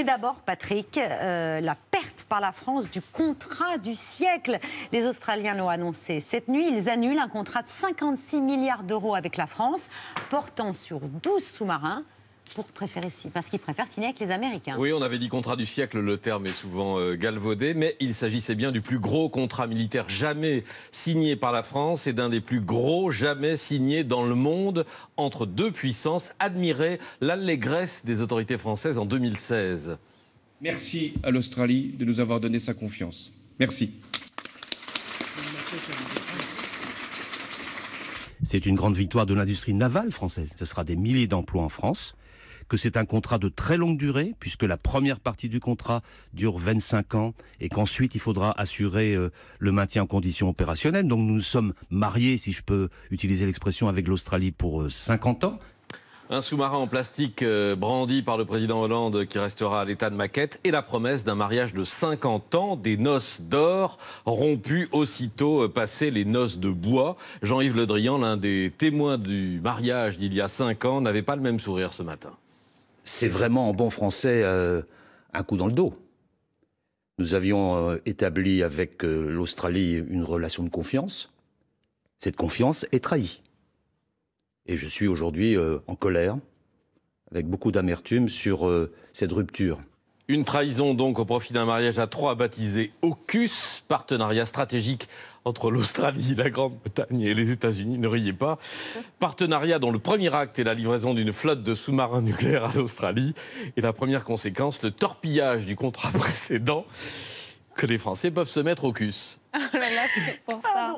Mais d'abord, Patrick, euh, la perte par la France du contrat du siècle. Les Australiens l'ont annoncé cette nuit. Ils annulent un contrat de 56 milliards d'euros avec la France, portant sur 12 sous-marins pour préférer, parce qu'ils préfèrent signer avec les Américains. Oui, on avait dit contrat du siècle, le terme est souvent euh, galvaudé, mais il s'agissait bien du plus gros contrat militaire jamais signé par la France et d'un des plus gros jamais signés dans le monde entre deux puissances. Admirez l'allégresse des autorités françaises en 2016. Merci à l'Australie de nous avoir donné sa confiance. Merci. C'est une grande victoire de l'industrie navale française. Ce sera des milliers d'emplois en France que c'est un contrat de très longue durée, puisque la première partie du contrat dure 25 ans, et qu'ensuite il faudra assurer euh, le maintien en conditions opérationnelle. Donc nous sommes mariés, si je peux utiliser l'expression, avec l'Australie pour 50 euh, ans. Un sous-marin en plastique euh, brandi par le président Hollande qui restera à l'état de maquette et la promesse d'un mariage de 50 ans, des noces d'or rompues aussitôt passées les noces de bois. Jean-Yves Le Drian, l'un des témoins du mariage d'il y a 5 ans, n'avait pas le même sourire ce matin c'est vraiment en bon français euh, un coup dans le dos. Nous avions euh, établi avec euh, l'Australie une relation de confiance. Cette confiance est trahie. Et je suis aujourd'hui en colère, avec beaucoup d'amertume sur cette rupture. Une trahison donc au profit d'un mariage à trois baptisé AUKUS, partenariat stratégique entre l'Australie, la Grande-Bretagne et les États-Unis. Ne riez pas. Partenariat dont le premier acte est la livraison d'une flotte de sous-marins nucléaires à l'Australie. Et la première conséquence, le torpillage du contrat précédent que les Français peuvent se mettre au CUS. Oh là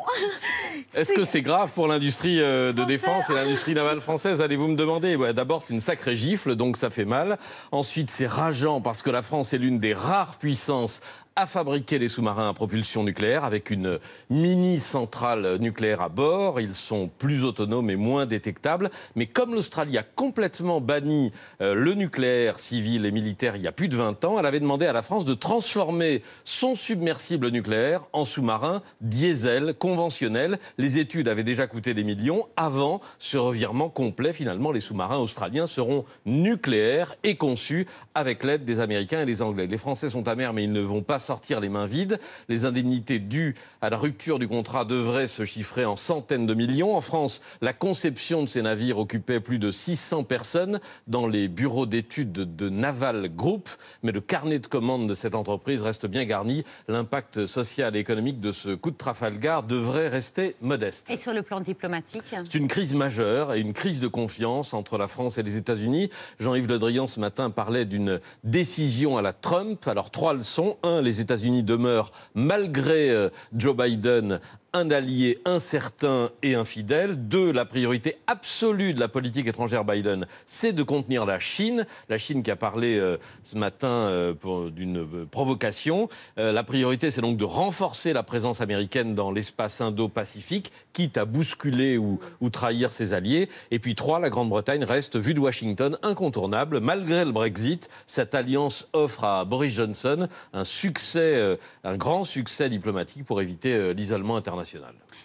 c'est Est-ce que c'est grave pour l'industrie euh, de défense et l'industrie navale française Allez-vous me demander ouais, D'abord, c'est une sacrée gifle, donc ça fait mal. Ensuite, c'est rageant parce que la France est l'une des rares puissances à fabriquer des sous-marins à propulsion nucléaire avec une mini centrale nucléaire à bord. Ils sont plus autonomes et moins détectables. Mais comme l'Australie a complètement banni euh, le nucléaire civil et militaire il y a plus de 20 ans, elle avait demandé à la France de transformer son submersible nucléaire en sous sous-marins diesel conventionnels. Les études avaient déjà coûté des millions. Avant ce revirement complet, finalement, les sous-marins australiens seront nucléaires et conçus avec l'aide des Américains et des Anglais. Les Français sont amers, mais ils ne vont pas sortir les mains vides. Les indemnités dues à la rupture du contrat devraient se chiffrer en centaines de millions. En France, la conception de ces navires occupait plus de 600 personnes dans les bureaux d'études de Naval Group, mais le carnet de commandes de cette entreprise reste bien garni. L'impact social et économique de ce coup de Trafalgar devrait rester modeste. Et sur le plan diplomatique C'est une crise majeure et une crise de confiance entre la France et les États-Unis. Jean-Yves Le Drian ce matin parlait d'une décision à la Trump. Alors trois leçons. Un, les États-Unis demeurent, malgré euh, Joe Biden, un allié incertain et infidèle. Deux, la priorité absolue de la politique étrangère Biden, c'est de contenir la Chine. La Chine qui a parlé euh, ce matin euh, d'une euh, provocation. la priorité, c'est donc de renforcer la présence américaine dans l'espace indo-pacifique, quitte à bousculer ou, ou, trahir ses alliés. Et puis trois, la Grande-Bretagne reste, vue de Washington, incontournable. Malgré le Brexit, cette alliance offre à Boris Johnson un succès, un grand succès diplomatique pour éviter l'isolement international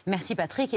Merci Patrick.